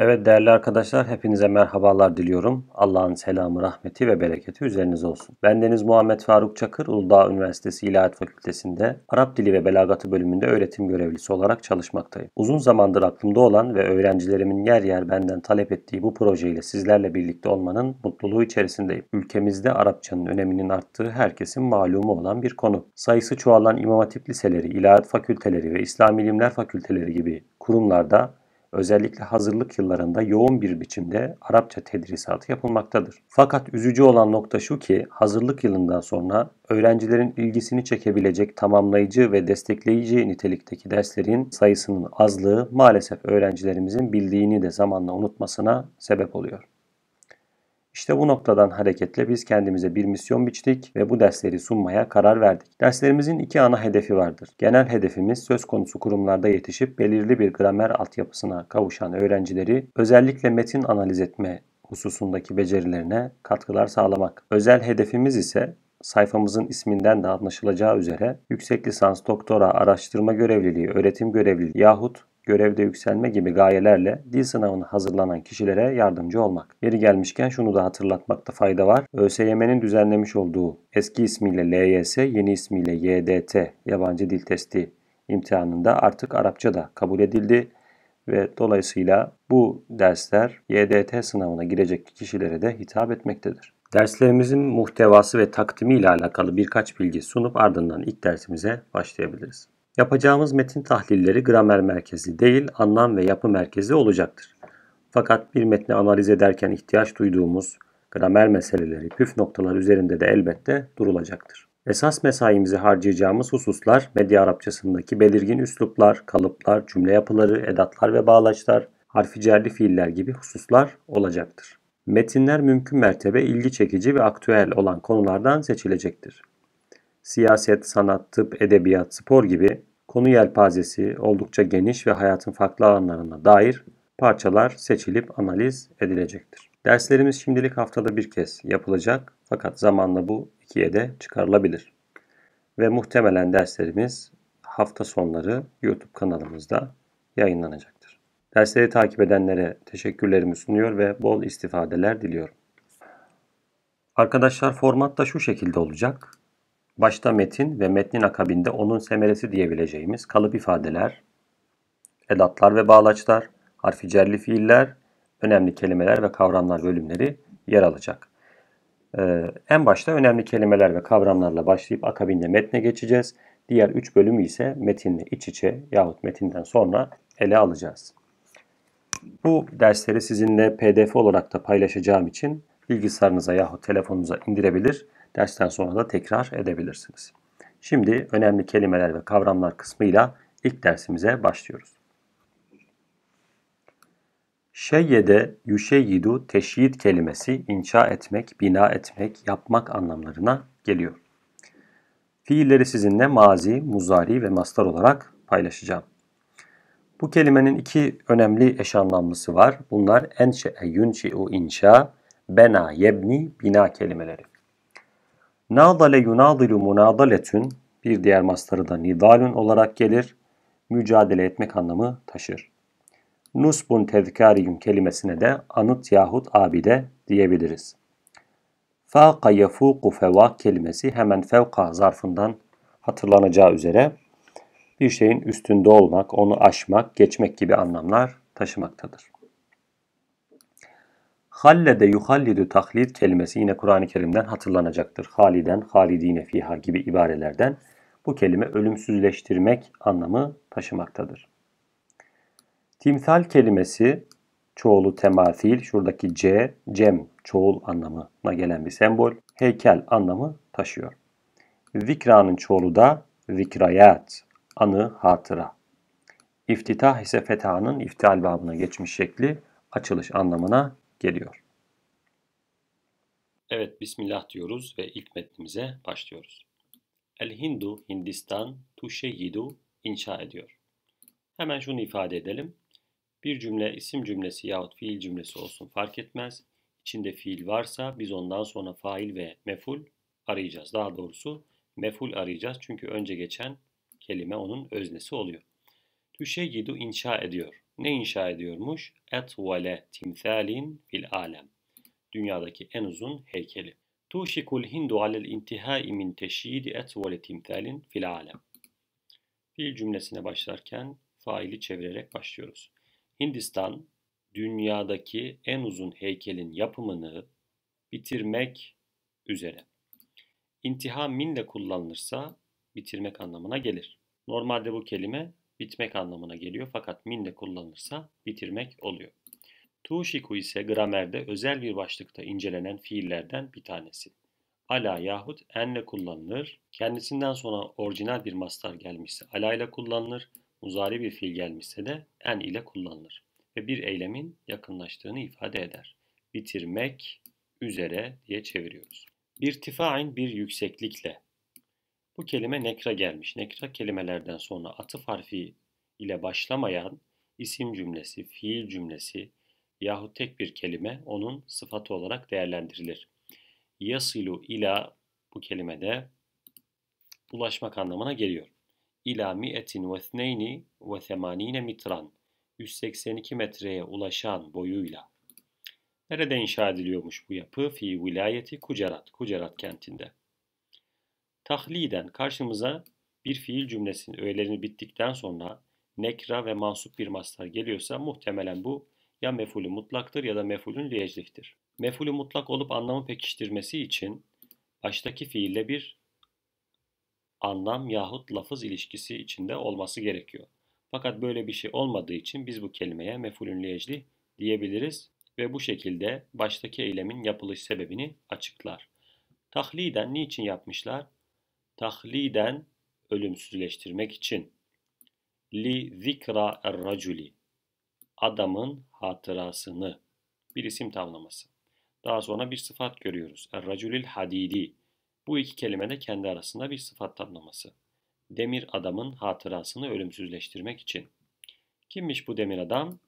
Evet değerli arkadaşlar hepinize merhabalar diliyorum. Allah'ın selamı, rahmeti ve bereketi üzerinize olsun. Ben Deniz Muhammed Faruk Çakır, Uludağ Üniversitesi İlahiyat Fakültesi'nde Arap Dili ve Belagatı bölümünde öğretim görevlisi olarak çalışmaktayım. Uzun zamandır aklımda olan ve öğrencilerimin yer yer benden talep ettiği bu projeyle sizlerle birlikte olmanın mutluluğu içerisindeyim. Ülkemizde Arapçanın öneminin arttığı herkesin malumu olan bir konu. Sayısı çoğalan İmam Hatip liseleri, İlahiyat fakülteleri ve İslam İlimler fakülteleri gibi kurumlarda özellikle hazırlık yıllarında yoğun bir biçimde Arapça tedrisatı yapılmaktadır. Fakat üzücü olan nokta şu ki hazırlık yılından sonra öğrencilerin ilgisini çekebilecek tamamlayıcı ve destekleyici nitelikteki derslerin sayısının azlığı maalesef öğrencilerimizin bildiğini de zamanla unutmasına sebep oluyor. İşte bu noktadan hareketle biz kendimize bir misyon biçtik ve bu dersleri sunmaya karar verdik. Derslerimizin iki ana hedefi vardır. Genel hedefimiz söz konusu kurumlarda yetişip belirli bir gramer altyapısına kavuşan öğrencileri özellikle metin analiz etme hususundaki becerilerine katkılar sağlamak. Özel hedefimiz ise sayfamızın isminden de anlaşılacağı üzere yüksek lisans, doktora, araştırma görevliliği, öğretim görevliliği yahut görevde yükselme gibi gayelerle dil sınavına hazırlanan kişilere yardımcı olmak. Yeri gelmişken şunu da hatırlatmakta fayda var. ÖSYM'nin düzenlemiş olduğu eski ismiyle LYS, yeni ismiyle YDT yabancı dil testi imtihanında artık Arapça da kabul edildi ve dolayısıyla bu dersler YDT sınavına girecek kişilere de hitap etmektedir. Derslerimizin muhtevası ve takdimi ile alakalı birkaç bilgi sunup ardından ilk dersimize başlayabiliriz. Yapacağımız metin tahlilleri gramer merkezi değil, anlam ve yapı merkezi olacaktır. Fakat bir metni analiz ederken ihtiyaç duyduğumuz gramer meseleleri, püf noktalar üzerinde de elbette durulacaktır. Esas mesaimizi harcayacağımız hususlar medya Arapçasındaki belirgin üsluplar, kalıplar, cümle yapıları, edatlar ve bağlaçlar, harfi harficerli fiiller gibi hususlar olacaktır. Metinler mümkün mertebe ilgi çekici ve aktüel olan konulardan seçilecektir. Siyaset, sanat, tıp, edebiyat, spor gibi Konu yelpazesi oldukça geniş ve hayatın farklı alanlarına dair parçalar seçilip analiz edilecektir. Derslerimiz şimdilik haftada bir kez yapılacak fakat zamanla bu ikiye de çıkarılabilir. Ve muhtemelen derslerimiz hafta sonları YouTube kanalımızda yayınlanacaktır. Dersleri takip edenlere teşekkürlerimi sunuyor ve bol istifadeler diliyorum. Arkadaşlar format da şu şekilde olacak başta metin ve metnin akabinde onun semeresi diyebileceğimiz kalıp ifadeler, edatlar ve bağlaçlar, harficerli fiiller, önemli kelimeler ve kavramlar bölümleri yer alacak. Ee, en başta önemli kelimeler ve kavramlarla başlayıp akabinde metne geçeceğiz. Diğer üç bölümü ise metinle iç içe yahut metinden sonra ele alacağız. Bu dersleri sizinle pdf olarak da paylaşacağım için bilgisayarınıza yahut telefonunuza indirebilir dersten sonra da tekrar edebilirsiniz. Şimdi önemli kelimeler ve kavramlar kısmıyla ilk dersimize başlıyoruz. Şeyyede yüşeyyidu teşyid kelimesi inşa etmek, bina etmek, yapmak anlamlarına geliyor. Fiilleri sizinle mazi, muzari ve mastar olarak paylaşacağım. Bu kelimenin iki önemli eş anlamlısı var. Bunlar enşe yunşi'u inşa, bena yebni bina kelimeleri. Nadale yunadilu munadaletün bir diğer mastarı da nidalun olarak gelir. Mücadele etmek anlamı taşır. Nusbun tezkariyum kelimesine de anıt yahut abide diyebiliriz. Faka yafuku feva kelimesi hemen fevka zarfından hatırlanacağı üzere bir şeyin üstünde olmak, onu aşmak, geçmek gibi anlamlar taşımaktadır. Hallede yuhallidü taklit kelimesi yine Kur'an-ı Kerim'den hatırlanacaktır. Haliden, halidine fiha gibi ibarelerden bu kelime ölümsüzleştirmek anlamı taşımaktadır. Timsal kelimesi çoğulu temasil, şuradaki C, cem, çoğul anlamına gelen bir sembol, heykel anlamı taşıyor. Vikranın çoğulu da vikrayat anı, hatıra. İftitah ise fetanın iftial babına geçmiş şekli açılış anlamına geliyor. Evet, Bismillah diyoruz ve ilk metnimize başlıyoruz. El Hindu, Hindistan, Tuşehidu inşa ediyor. Hemen şunu ifade edelim. Bir cümle isim cümlesi yahut fiil cümlesi olsun fark etmez. İçinde fiil varsa biz ondan sonra fail ve meful arayacağız. Daha doğrusu meful arayacağız çünkü önce geçen kelime onun öznesi oluyor. Tuşehidu inşa ediyor ne inşa ediyormuş? Etvale timthalin fil alem. Dünyadaki en uzun heykeli. Tuşikul hindu alel intihai min teşhidi etvale timthalin fil alem. Fiil cümlesine başlarken faili çevirerek başlıyoruz. Hindistan dünyadaki en uzun heykelin yapımını bitirmek üzere. İntiha minle kullanılırsa bitirmek anlamına gelir. Normalde bu kelime bitmek anlamına geliyor fakat min de kullanılırsa bitirmek oluyor. Tuğşiku ise gramerde özel bir başlıkta incelenen fiillerden bir tanesi. Ala yahut enle kullanılır. Kendisinden sonra orijinal bir mastar gelmişse ala ile kullanılır. Muzari bir fiil gelmişse de en ile kullanılır. Ve bir eylemin yakınlaştığını ifade eder. Bitirmek üzere diye çeviriyoruz. Bir tifain bir yükseklikle bu kelime nekra gelmiş. Nekra kelimelerden sonra atıf harfi ile başlamayan isim cümlesi, fiil cümlesi yahut tek bir kelime onun sıfatı olarak değerlendirilir. Yasilu ila bu kelimede ulaşmak anlamına geliyor. İla mi'etin ve thneyni ve themanine mitran. 182 metreye ulaşan boyuyla. Nerede inşa ediliyormuş bu yapı? Fi vilayeti Kucerat, Kucerat kentinde. Tahliden karşımıza bir fiil cümlesinin öğelerini bittikten sonra nekra ve mansup bir mastar geliyorsa muhtemelen bu ya mefulü mutlaktır ya da mefulün liyecliftir. Mefulü mutlak olup anlamı pekiştirmesi için baştaki fiille bir anlam yahut lafız ilişkisi içinde olması gerekiyor. Fakat böyle bir şey olmadığı için biz bu kelimeye mefulün liyecli diyebiliriz ve bu şekilde baştaki eylemin yapılış sebebini açıklar. Tahliden niçin yapmışlar? tahliden ölümsüzleştirmek için. Li zikra er-raculi adamın hatırasını bir isim tavlaması. Daha sonra bir sıfat görüyoruz. Er-raculil hadidi bu iki kelime de kendi arasında bir sıfat tamlaması. Demir adamın hatırasını ölümsüzleştirmek için. Kimmiş bu demir adam?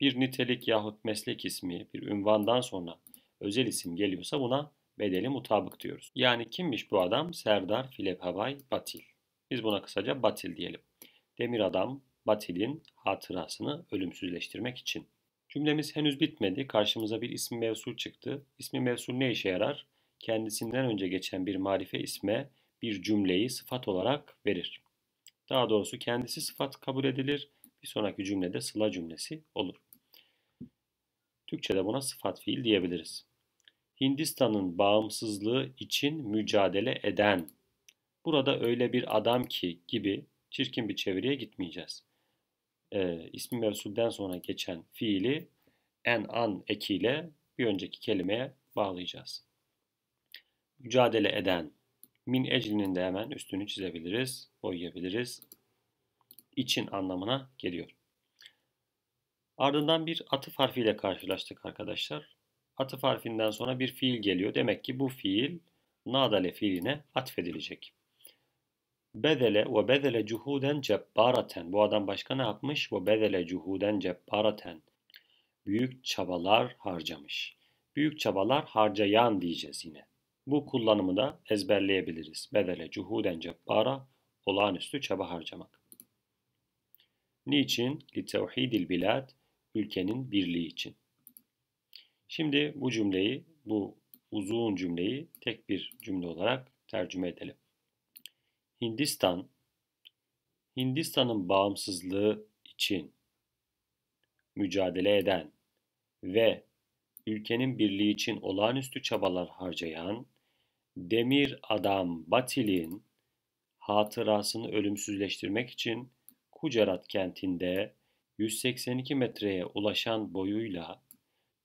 Bir nitelik yahut meslek ismi, bir ünvandan sonra özel isim geliyorsa buna bedeli mutabık diyoruz. Yani kimmiş bu adam? Serdar Filephavay Batil. Biz buna kısaca Batil diyelim. Demir adam Batil'in hatırasını ölümsüzleştirmek için. Cümlemiz henüz bitmedi. Karşımıza bir ismi mevsul çıktı. İsmi mevsul ne işe yarar? Kendisinden önce geçen bir marife isme bir cümleyi sıfat olarak verir. Daha doğrusu kendisi sıfat kabul edilir. Bir sonraki cümlede sıla cümlesi olur. Türkçe'de buna sıfat fiil diyebiliriz. Hindistan'ın bağımsızlığı için mücadele eden, burada öyle bir adam ki gibi çirkin bir çeviriye gitmeyeceğiz. Ee, ismi mevsulden sonra geçen fiili en an ekiyle bir önceki kelimeye bağlayacağız. Mücadele eden, min eclinin de hemen üstünü çizebiliriz, boyayabiliriz. İçin anlamına geliyor. Ardından bir atıf harfiyle karşılaştık arkadaşlar atıf harfinden sonra bir fiil geliyor. Demek ki bu fiil nadale fiiline atfedilecek. Bedele ve bedele cuhuden cebbaraten. Bu adam başka ne yapmış? Ve bedele cuhuden cebbaraten. Büyük çabalar harcamış. Büyük çabalar harcayan diyeceğiz yine. Bu kullanımı da ezberleyebiliriz. Bedele cuhuden cebbara olağanüstü çaba harcamak. Niçin? Li tevhidil bilad ülkenin birliği için. Şimdi bu cümleyi, bu uzun cümleyi tek bir cümle olarak tercüme edelim. Hindistan, Hindistan'ın bağımsızlığı için mücadele eden ve ülkenin birliği için olağanüstü çabalar harcayan Demir Adam Batil'in hatırasını ölümsüzleştirmek için Kucarat kentinde 182 metreye ulaşan boyuyla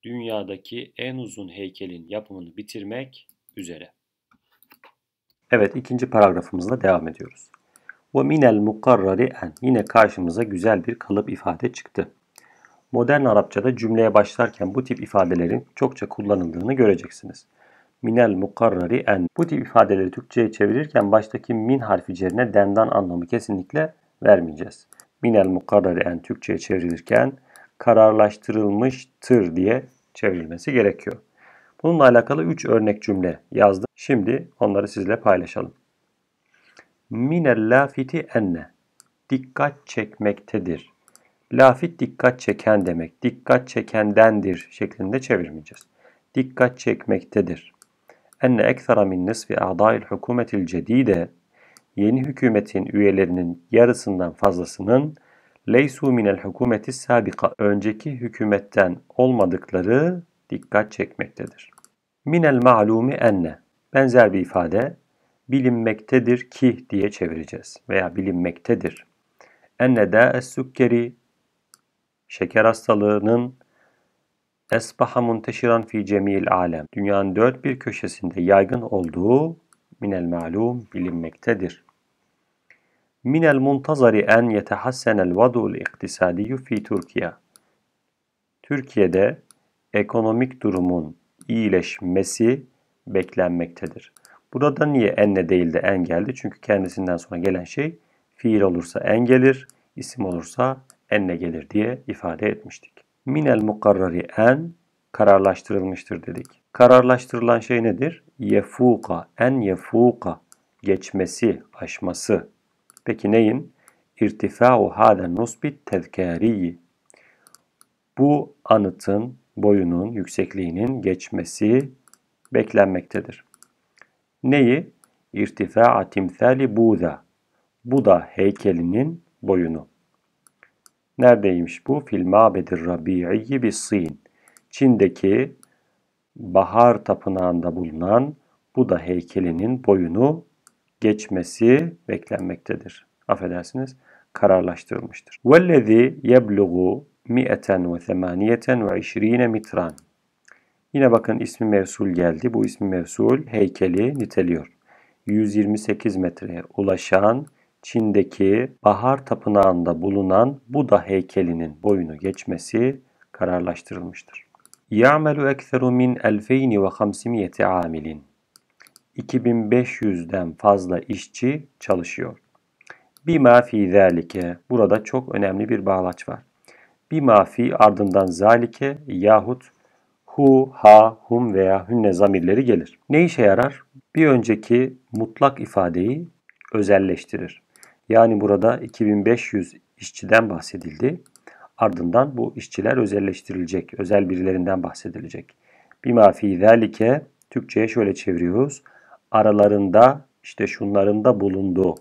dünyadaki en uzun heykelin yapımını bitirmek üzere. Evet ikinci paragrafımızla devam ediyoruz. Ve minel mukarrari en yine karşımıza güzel bir kalıp ifade çıktı. Modern Arapçada cümleye başlarken bu tip ifadelerin çokça kullanıldığını göreceksiniz. Minel mukarrari en. Bu tip ifadeleri Türkçe'ye çevirirken baştaki min harfi cerine dendan anlamı kesinlikle vermeyeceğiz. Minel mukarrari en Türkçe'ye çevrilirken kararlaştırılmıştır diye çevrilmesi gerekiyor. Bununla alakalı 3 örnek cümle yazdım. Şimdi onları sizle paylaşalım. Mine lafiti enne. Dikkat çekmektedir. Lafit dikkat çeken demek. Dikkat çekendendir şeklinde çevirmeyeceğiz. Dikkat çekmektedir. Enne ekthara min nisfi a'dail hukumetil cedide. Yeni hükümetin üyelerinin yarısından fazlasının leysu minel hukumeti sabika önceki hükümetten olmadıkları dikkat çekmektedir. Minel ma'lumi enne benzer bir ifade bilinmektedir ki diye çevireceğiz veya bilinmektedir. Enne de es sükkeri şeker hastalığının esbaha munteşiran fi cemil alem dünyanın dört bir köşesinde yaygın olduğu minel malum bilinmektedir. من المنتظر أن يتحسن الوضع الاقتصادي في تركيا. Türkiye'de ekonomik durumun iyileşmesi beklenmektedir. Burada niye enne değil de en geldi? Çünkü kendisinden sonra gelen şey fiil olursa en gelir, isim olursa enne gelir diye ifade etmiştik. Minel mukarrari en kararlaştırılmıştır dedik. Kararlaştırılan şey nedir? Yefuka, en yefuka geçmesi, aşması Peki neyin? İrtifa'u hâden nusbi tezkâriyi. Bu anıtın boyunun, yüksekliğinin geçmesi beklenmektedir. Neyi? İrtifa'a timsali Buda. Buda heykelinin boyunu. Neredeymiş bu? Fil mabedir rabi'i bir Sin. Çin'deki bahar tapınağında bulunan Buda heykelinin boyunu geçmesi beklenmektedir. Affedersiniz kararlaştırılmıştır. وَالَّذ۪ي يَبْلُغُ مِئَةً وَثَمَانِيَةً وَعِشْر۪ينَ mitran. Yine bakın ismi mevsul geldi. Bu ismi mevsul heykeli niteliyor. 128 metreye ulaşan Çin'deki Bahar Tapınağı'nda bulunan Buda heykelinin boyunu geçmesi kararlaştırılmıştır. يَعْمَلُ اَكْثَرُ مِنْ 2500 عَامِلٍ 2500'den fazla işçi çalışıyor. Bima fi zalike. Burada çok önemli bir bağlaç var. Bima fi ardından zalike yahut hu, ha, hum veya hünne zamirleri gelir. Ne işe yarar? Bir önceki mutlak ifadeyi özelleştirir. Yani burada 2500 işçiden bahsedildi. Ardından bu işçiler özelleştirilecek, özel birilerinden bahsedilecek. Bima fi zalike Türkçe'ye şöyle çeviriyoruz aralarında işte şunların da bulundu.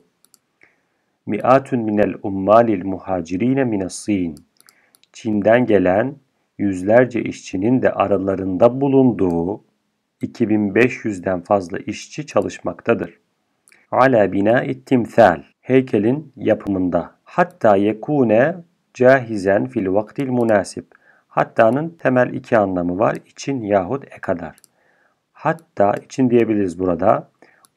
Mi'atun minel ummalil muhacirine minasin. Çin'den gelen yüzlerce işçinin de aralarında bulunduğu 2500'den fazla işçi çalışmaktadır. Ala bina timsal heykelin yapımında hatta yekune cahizen fil vaktil munasip Hatta'nın temel iki anlamı var. için yahut e kadar. Hatta için diyebiliriz burada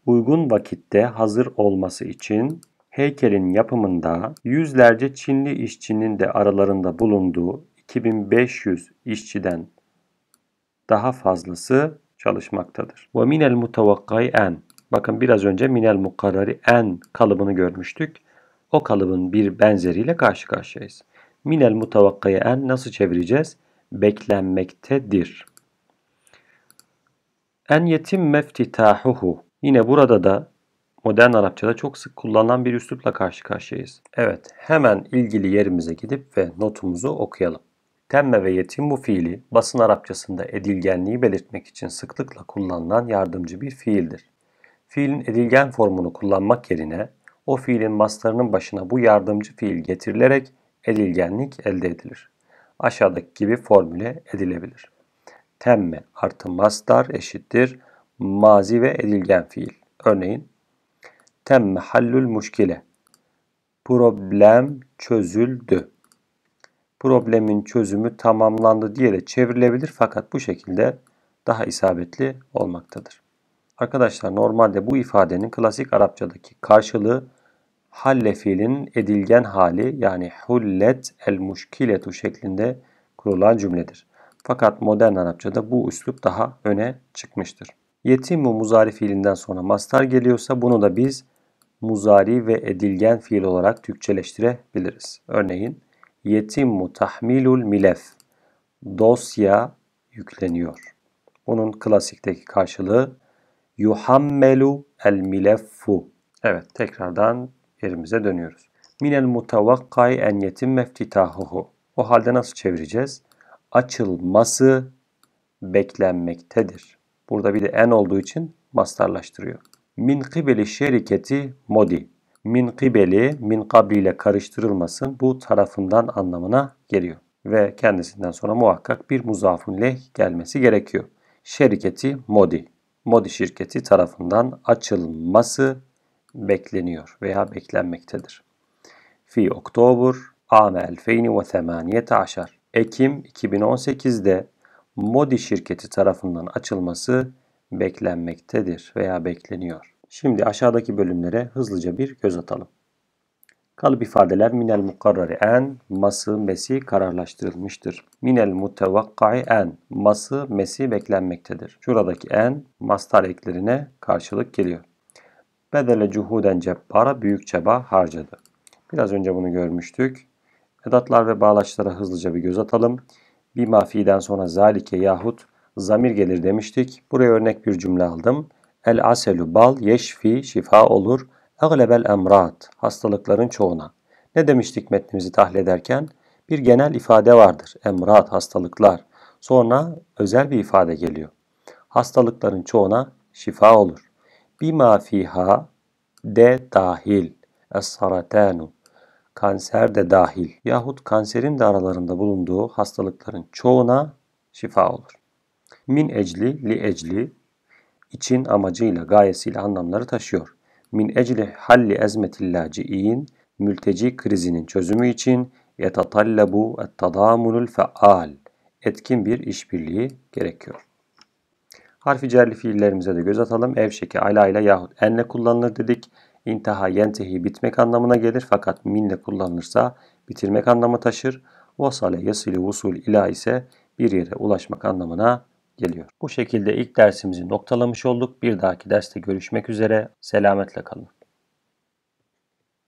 uygun vakitte hazır olması için heykelin yapımında yüzlerce Çinli işçinin de aralarında bulunduğu 2500 işçiden daha fazlası çalışmaktadır. Ve minel mutavakkay en. Bakın biraz önce minel mukarrari en kalıbını görmüştük. O kalıbın bir benzeriyle karşı karşıyayız. Minel mutavakkayı en nasıl çevireceğiz? Beklenmektedir. En yetim meftitahuhu. Yine burada da modern Arapçada çok sık kullanılan bir üslupla karşı karşıyayız. Evet, hemen ilgili yerimize gidip ve notumuzu okuyalım. Temme ve yetim bu fiili basın Arapçasında edilgenliği belirtmek için sıklıkla kullanılan yardımcı bir fiildir. Fiilin edilgen formunu kullanmak yerine o fiilin maslarının başına bu yardımcı fiil getirilerek edilgenlik elde edilir. Aşağıdaki gibi formüle edilebilir temme artı mastar eşittir mazi ve edilgen fiil. Örneğin temme hallül muşkile. Problem çözüldü. Problemin çözümü tamamlandı diye de çevrilebilir fakat bu şekilde daha isabetli olmaktadır. Arkadaşlar normalde bu ifadenin klasik Arapçadaki karşılığı halle fiilinin edilgen hali yani hullet el muşkiletu şeklinde kurulan cümledir. Fakat modern Arapçada bu üslup daha öne çıkmıştır. Yetim Yetimu muzari fiilinden sonra mastar geliyorsa bunu da biz muzari ve edilgen fiil olarak Türkçeleştirebiliriz. Örneğin yetimu tahmilul milef dosya yükleniyor. Bunun klasikteki karşılığı yuhammelu el mileffu. Evet tekrardan yerimize dönüyoruz. Minel mutavakkai en yetim meftitahuhu. O halde nasıl çevireceğiz? açılması beklenmektedir. Burada bir de en olduğu için mastarlaştırıyor. Min kibeli şirketi modi. Min kibeli, min kabli ile karıştırılmasın. Bu tarafından anlamına geliyor. Ve kendisinden sonra muhakkak bir muzafun leh gelmesi gerekiyor. Şirketi modi. Modi şirketi tarafından açılması bekleniyor veya beklenmektedir. Fi oktober ame 2018 Ekim 2018'de Modi şirketi tarafından açılması beklenmektedir veya bekleniyor. Şimdi aşağıdaki bölümlere hızlıca bir göz atalım. Kalıp ifadeler minel mukarrari ması mesi kararlaştırılmıştır. Minel mutevakkai ması mesi beklenmektedir. Şuradaki en, mas eklerine karşılık geliyor. Bedele cuhuden cebbara, büyük çaba harcadı. Biraz önce bunu görmüştük. Edatlar ve bağlaçlara hızlıca bir göz atalım. Bir mafiden sonra zalike yahut zamir gelir demiştik. Buraya örnek bir cümle aldım. El aselu bal yeşfi şifa olur. Eglebel emrat hastalıkların çoğuna. Ne demiştik metnimizi tahlil ederken? Bir genel ifade vardır. Emrat hastalıklar. Sonra özel bir ifade geliyor. Hastalıkların çoğuna şifa olur. Bima fiha de dahil. Es saratanu kanser de dahil yahut kanserin de aralarında bulunduğu hastalıkların çoğuna şifa olur. Min ecli, li ecli için amacıyla, gayesiyle anlamları taşıyor. Min ecli halli ezmetillaciin mülteci krizinin çözümü için yetatallabu ettadamunul faal, etkin bir işbirliği gerekiyor. Harfi cerli fiillerimize de göz atalım. Evşeki, ala ile yahut enle kullanılır dedik. İntaha yentehi bitmek anlamına gelir fakat minle kullanılırsa bitirmek anlamı taşır. Vasale yasili vusul ila ise bir yere ulaşmak anlamına geliyor. Bu şekilde ilk dersimizi noktalamış olduk. Bir dahaki derste görüşmek üzere. Selametle kalın.